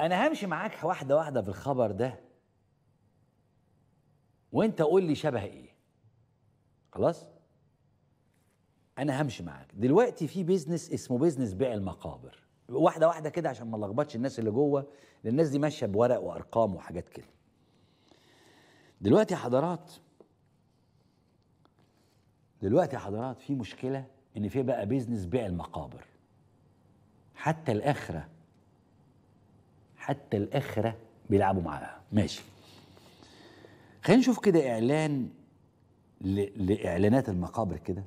انا همشي معاك واحده واحده في الخبر ده وانت قول لي شبه ايه خلاص انا همشي معاك دلوقتي في بيزنس اسمه بيزنس بيع المقابر واحده واحده كده عشان ما لخبطش الناس اللي جوه لان الناس دي ماشيه بورق وارقام وحاجات كده دلوقتي يا حضرات دلوقتي يا حضرات في مشكله ان في بقى بيزنس بيع المقابر حتى الاخره حتى الاخره بيلعبوا معاها ماشي خلينا نشوف كده اعلان لاعلانات المقابر كده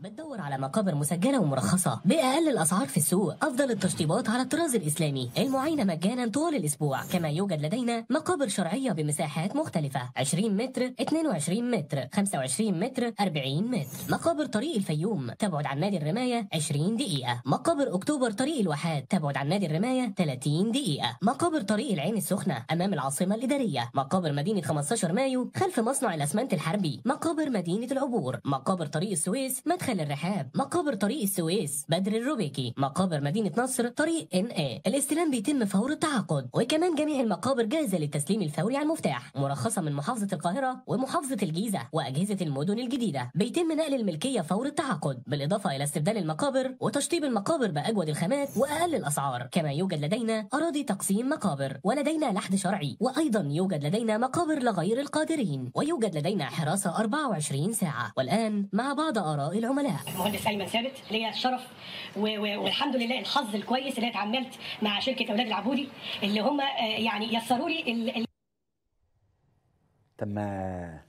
بتدور على مقابر مسجلة ومرخصة بأقل الأسعار في السوق أفضل التشطيبات على الطراز الإسلامي المعينة مجانا طوال الأسبوع كما يوجد لدينا مقابر شرعية بمساحات مختلفة 20 متر 22 متر 25 متر 40 متر مقابر طريق الفيوم تبعد عن نادي الرماية 20 دقيقة مقابر أكتوبر طريق الواحات تبعد عن نادي الرماية 30 دقيقة مقابر طريق العين السخنة أمام العاصمة الإدارية مقابر مدينة 15 مايو خلف مصنع الأسمنت الحربي مقابر مدينة العبور مقابر طريق السويس مدخل مدخل الرحاب مقابر طريق السويس بدر الروبيكي مقابر مدينة نصر طريق ان اي الاستلام بيتم فور التعاقد وكمان جميع المقابر جاهزة للتسليم الفوري على المفتاح مرخصة من محافظة القاهرة ومحافظة الجيزة وأجهزة المدن الجديدة بيتم نقل الملكية فور التعاقد بالإضافة إلى استبدال المقابر وتشطيب المقابر بأجود الخامات وأقل الأسعار كما يوجد لدينا أراضي تقسيم مقابر ولدينا لحد شرعي وأيضا يوجد لدينا مقابر لغير القادرين ويوجد لدينا حراسة 24 ساعة والآن مع بعض آراء العملاء العملاء المهندس ايمن ثابت ليا الشرف والحمد لله الحظ الكويس اللي اتعاملت مع شركه اولاد العبودي اللي هم آه، يعني يسروا لي ال... طب ما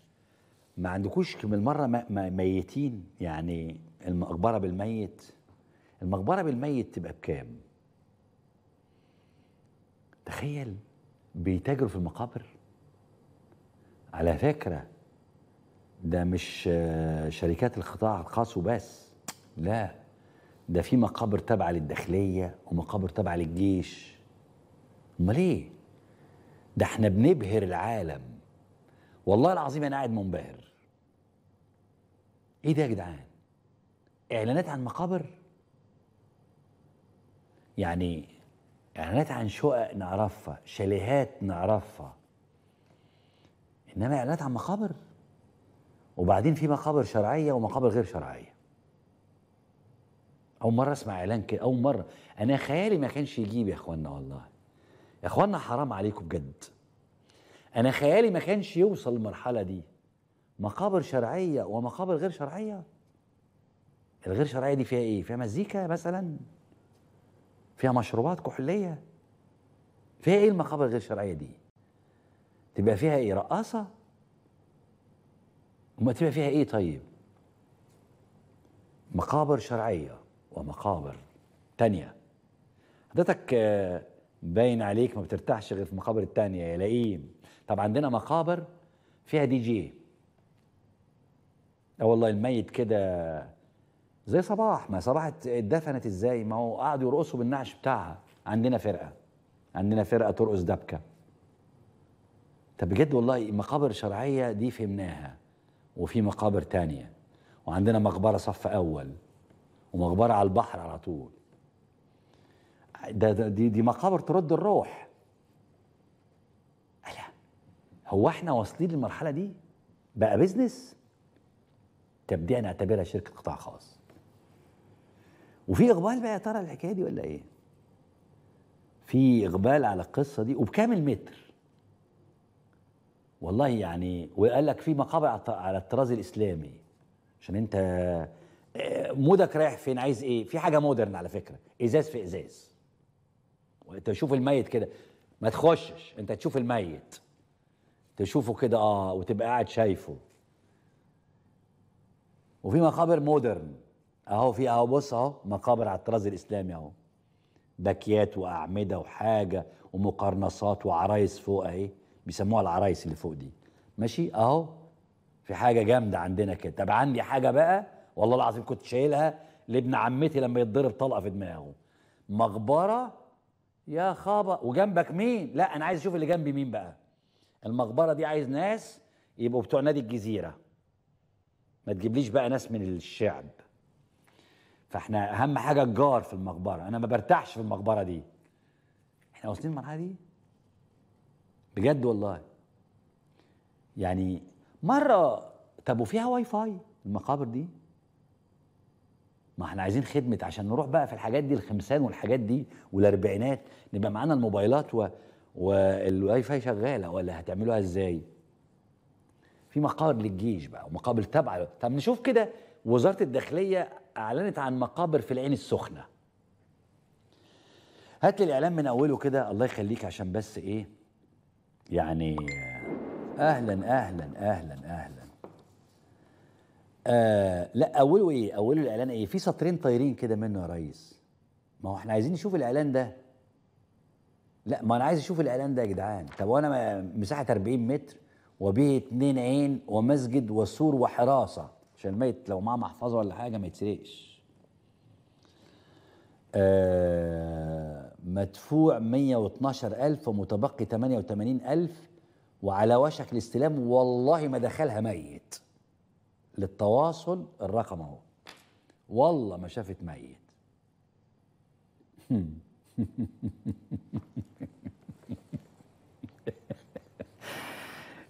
ما عندكوش بالمره ميتين يعني المقبره بالميت المقبره بالميت تبقى بكام تخيل بيتاجروا في المقابر على فكره ده مش آه، شركات القطاع الخاص وبس لا ده في مقابر تابعه للداخليه ومقابر تابعه للجيش امال ايه ده احنا بنبهر العالم والله العظيم انا قاعد منبهر ايه ده يا جدعان اعلانات عن مقابر يعني اعلانات عن شقق نعرفها شاليهات نعرفها انما اعلانات عن مقابر وبعدين في مقابر شرعيه ومقابر غير شرعيه اول مره اسمع اعلان كده اول مره انا خيالي ما كانش يجيب يا اخوانا والله يا اخوانا حرام عليكم بجد انا خيالي ما كانش يوصل للمرحله دي مقابر شرعيه ومقابر غير شرعيه الغير شرعيه دي فيها ايه فيها مزيكا مثلا فيها مشروبات كحوليه فيها ايه المقابر الغير شرعيه دي تبقى فيها ايه رقاصه امال تبقى فيها ايه طيب مقابر شرعيه ومقابر تانية حضرتك آه، باين عليك ما بترتاحش غير في المقابر التانية يا لئيم طب عندنا مقابر فيها دي جي اه والله الميت كده زي صباح ما صباح اتدفنت ازاي ما هو قعدوا يرقصوا بالنعش بتاعها عندنا فرقه عندنا فرقه ترقص دبكه طب بجد والله مقابر شرعيه دي فهمناها وفي مقابر تانية وعندنا مقبرة صف أول ومقبرة على البحر على طول ده, ده دي, دي مقابر ترد الروح ألا هو احنا واصلين للمرحلة دي بقى بيزنس أنا نعتبرها شركة قطاع خاص وفي إقبال بقى يا ترى الحكاية دي ولا إيه؟ في إقبال على القصة دي وبكام المتر؟ والله يعني وقال لك في مقابر على الطراز الاسلامي عشان انت آه، مودك رايح فين عايز ايه في حاجه مودرن على فكره ازاز في ازاز وانت تشوف الميت كده ما تخشش انت تشوف الميت تشوفه كده اه وتبقى قاعد شايفه وفي مقابر مودرن اهو في اهو بص اهو مقابر على الطراز الاسلامي اهو باكيات واعمده وحاجه ومقرنصات وعرايس فوق اهي بيسموها العرايس اللي فوق دي ماشي اهو في حاجه جامده عندنا كده طب عندي حاجه بقى والله العظيم كنت شايلها لابن عمتي لما يتضرب طلقه في دماغه مقبره يا خابه وجنبك مين لا انا عايز اشوف اللي جنبي مين بقى المقبره دي عايز ناس يبقوا بتوع نادي الجزيره ما تجيبليش بقى ناس من الشعب فاحنا اهم حاجه الجار في المقبره انا ما برتاحش في المقبره دي احنا واصلين المرحله دي بجد والله يعني مره طب وفيها واي فاي المقابر دي ما احنا عايزين خدمه عشان نروح بقى في الحاجات دي الخمسان والحاجات دي والاربعينات نبقى معانا الموبايلات و... والواي فاي شغاله ولا هتعملوها ازاي في مقابر للجيش بقى ومقابر تابعه طب نشوف كده وزاره الداخليه اعلنت عن مقابر في العين السخنه هات لي الاعلان من اوله كده الله يخليك عشان بس ايه يعني اهلا اهلا اهلا اهلا آه لا اوله ايه اوله الاعلان ايه في سطرين طايرين كده منه يا ريس ما هو احنا عايزين نشوف الاعلان ده لا ما انا عايز اشوف الاعلان ده يا جدعان طب وانا مساحه 40 متر وبيه اتنين عين ومسجد وسور وحراسه عشان الميت لو معاه محفظه ولا حاجه ما يتسرقش آه مدفوع 112000 ومتبقي 88000 وعلى وشك الاستلام والله ما دخلها ميت للتواصل الرقم اهو والله ما شافت ميت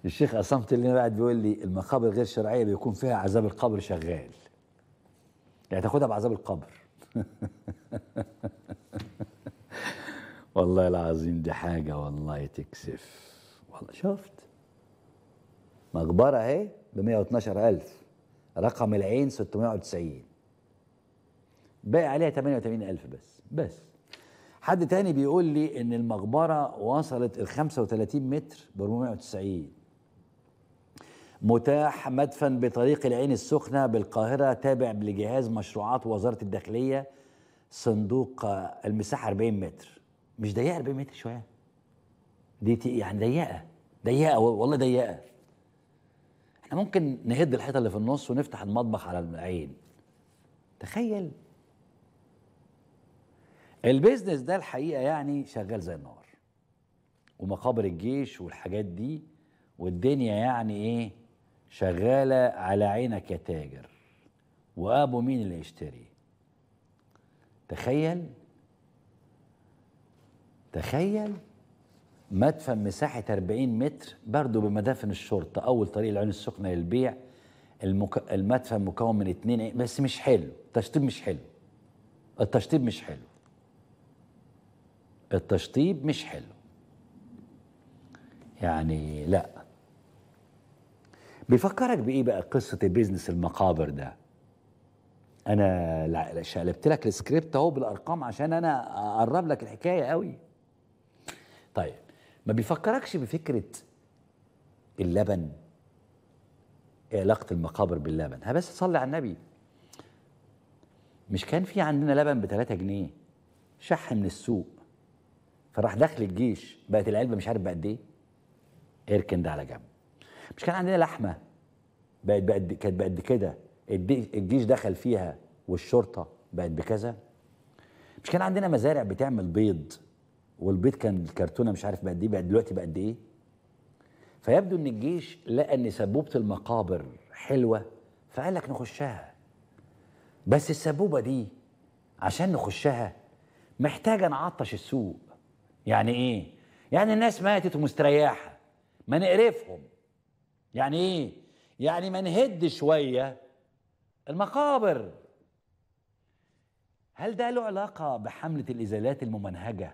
الشيخ أصمت اللي قاعد بيقول لي المقابر غير شرعيه بيكون فيها عذاب القبر شغال يعني تاخدها بعذاب القبر والله العظيم دي حاجه والله تكسف والله شفت مقبره اهي ب 112000 رقم العين 690 باقي عليها 88000 بس بس حد تاني بيقول لي ان المقبره وصلت ال 35 متر ب 490 متاح مدفن بطريق العين السخنه بالقاهره تابع لجهاز مشروعات وزاره الداخليه صندوق المساحه 40 متر مش ضيقه 40 متر شويه دي يعني ضيقه ضيقه والله ضيقه احنا ممكن نهد الحيطه اللي في النص ونفتح المطبخ على العين تخيل البيزنس ده الحقيقه يعني شغال زي النار ومقابر الجيش والحاجات دي والدنيا يعني ايه شغاله على عينك يا تاجر وابو مين اللي يشتري تخيل تخيل مدفن مساحة 40 متر برضه بمدافن الشرطة أول طريق العين السخنة للبيع المك... المدفن مكون من اتنين بس مش حلو التشطيب مش حلو التشطيب مش حلو التشطيب مش حلو يعني لا بيفكرك بإيه بقى قصة البيزنس المقابر ده أنا شقلبت لك السكريبت أهو بالأرقام عشان أنا أقرب لك الحكاية قوي طيب ما بيفكركش بفكرة اللبن علاقة المقابر باللبن ها بس صلي على النبي مش كان في عندنا لبن ب 3 جنيه شح من السوق فراح داخل الجيش بقت العلبة مش عارف بقد ايه اركن ده على جنب مش كان عندنا لحمة بقت بقد كانت بقد كده الجيش دخل فيها والشرطة بقت بكذا مش كان عندنا مزارع بتعمل بيض والبيت كان الكرتونه مش عارف بقد ايه بقى دلوقتي بقد ايه فيبدو ان الجيش لقى ان سبوبه المقابر حلوه فقال لك نخشها بس السبوبه دي عشان نخشها محتاجه نعطش السوق يعني ايه يعني الناس ماتت ومستريحه ما نقرفهم يعني ايه يعني ما نهد شويه المقابر هل ده له علاقه بحمله الازالات الممنهجه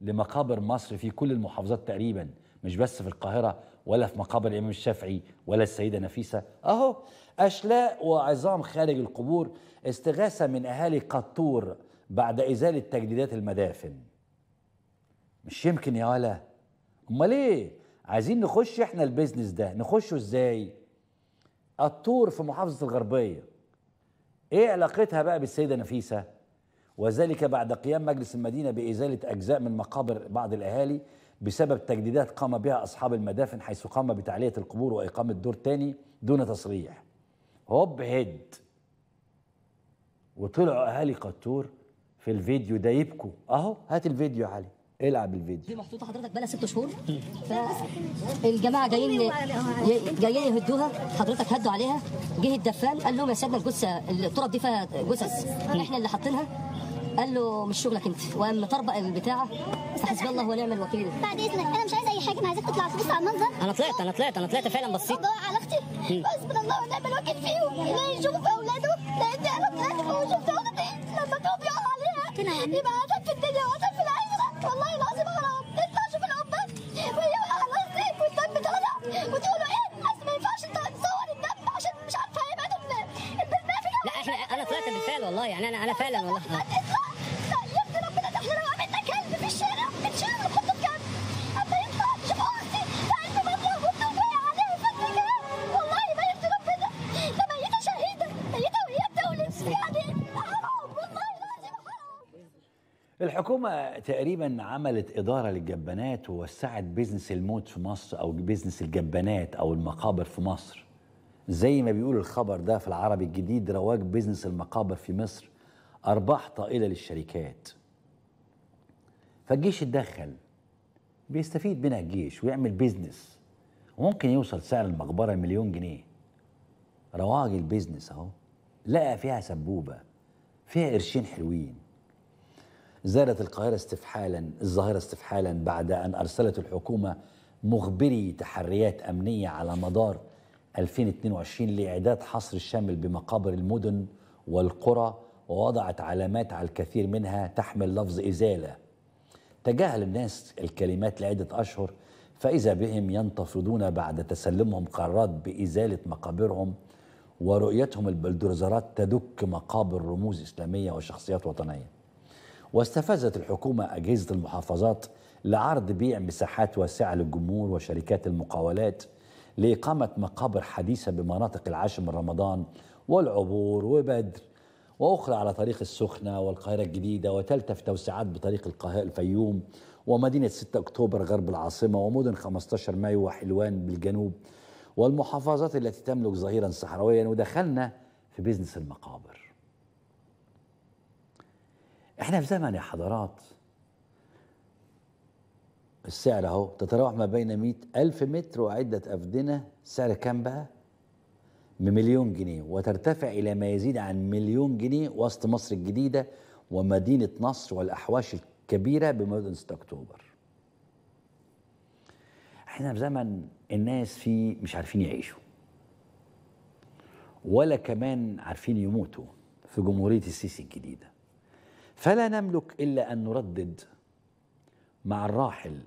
لمقابر مصر في كل المحافظات تقريبا مش بس في القاهرة ولا في مقابر الإمام الشافعي ولا السيدة نفيسة أهو أشلاء وعظام خارج القبور استغاثة من أهالي قطور بعد إزالة تجديدات المدافن مش يمكن يا ولا أمال إيه عايزين نخش إحنا البيزنس ده نخشه إزاي قطور في محافظة الغربية إيه علاقتها بقى بالسيدة نفيسة وذلك بعد قيام مجلس المدينة بإزالة أجزاء من مقابر بعض الأهالي بسبب تجديدات قام بها أصحاب المدافن حيث قام بتعلية القبور وإقامة دور تاني دون تصريح هوب هيد وطلعوا أهالي قطور في الفيديو ده يبكوا أهو هات الفيديو يا علي العب الفيديو دي محطوطه حضرتك بقى ست شهور فالجماعه جايين جايين يهدوها حضرتك هدوا عليها جه الدفان قال لهم يا سيدنا الجثه التراب دي فيها جثث احنا اللي حاطينها قال له مش شغلك انت وقام طربق البتاع حسبي الله ونعم الوكيل بعد اذنك انا مش عايز اي حاجه انا عايزك تطلع تبص على المنظر انا طلعت انا طلعت انا طلعت فعلا بصيت الله على اختي حسبنا الله ونعم الوكيل فيهم لا يشوف اولاده لا ابني انا طلعت وشفت اختي إيه؟ لما تقوم يقع عليها يبقى قتل في الدنيا وقتل في الاخره والله العظيم حرام اطلع شوف الامهات وهي على اختي والدم طالع وتقولوا ايه اصل ما ينفعش تصور الدم عشان مش عارفه هيبقى لا احنا انا طلعت بالفعل والله يعني انا انا فعلا والله الحكومة تقريبا عملت إدارة للجبانات ووسعت بيزنس الموت في مصر أو بيزنس الجبانات أو المقابر في مصر زي ما بيقول الخبر ده في العربي الجديد رواج بيزنس المقابر في مصر أرباح طائلة للشركات فالجيش اتدخل بيستفيد منها الجيش ويعمل بيزنس وممكن يوصل سعر المقبرة مليون جنيه رواج البيزنس أهو لقى فيها سبوبة فيها قرشين حلوين زادت القاهرة استفحالا الظاهرة استفحالا بعد أن أرسلت الحكومة مخبري تحريات أمنية على مدار 2022 لإعداد حصر الشامل بمقابر المدن والقرى ووضعت علامات على الكثير منها تحمل لفظ إزالة تجاهل الناس الكلمات لعدة أشهر فإذا بهم ينتفضون بعد تسلمهم قرارات بإزالة مقابرهم ورؤيتهم البلدرزرات تدك مقابر رموز إسلامية وشخصيات وطنية واستفزت الحكومة أجهزة المحافظات لعرض بيع مساحات واسعة للجمهور وشركات المقاولات لإقامة مقابر حديثة بمناطق العاشر من رمضان والعبور وبدر وأخرى على طريق السخنة والقاهرة الجديدة وتلتف توسعات بطريق القاهرة الفيوم ومدينة 6 أكتوبر غرب العاصمة ومدن 15 مايو وحلوان بالجنوب والمحافظات التي تملك ظهيرا صحراويا ودخلنا في بيزنس المقابر احنا في زمن يا حضارات السعر اهو تتراوح ما بين 100 ألف متر وعدة أفدنة سعر كام بقى؟ بمليون جنيه وترتفع إلى ما يزيد عن مليون جنيه وسط مصر الجديدة ومدينة نصر والأحواش الكبيرة بمدن 6 أكتوبر احنا في زمن الناس فيه مش عارفين يعيشوا ولا كمان عارفين يموتوا في جمهورية السيسي الجديدة فلا نملك إلا أن نردد مع الراحل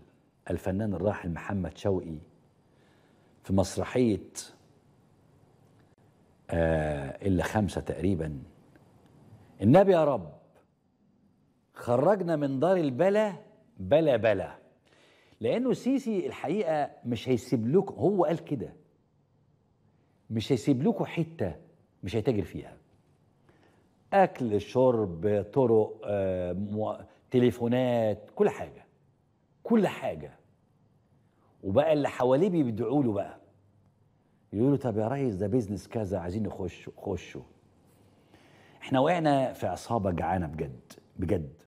الفنان الراحل محمد شوقي في مسرحية آه، إلا خمسة تقريبا النبي يا رب خرجنا من دار البلا بلا بلا لأنه سيسي الحقيقة مش هيسيب لكم هو قال كده مش هيسيب لكم حتة مش هيتاجر فيها اكل شرب طرق آه، تليفونات كل حاجه كل حاجه وبقى اللي حواليه بيدعوا له بقى يقولوا طب يا ريس ده بيزنس كذا عايزين نخش خشوا احنا وقعنا في عصابه جعانه بجد بجد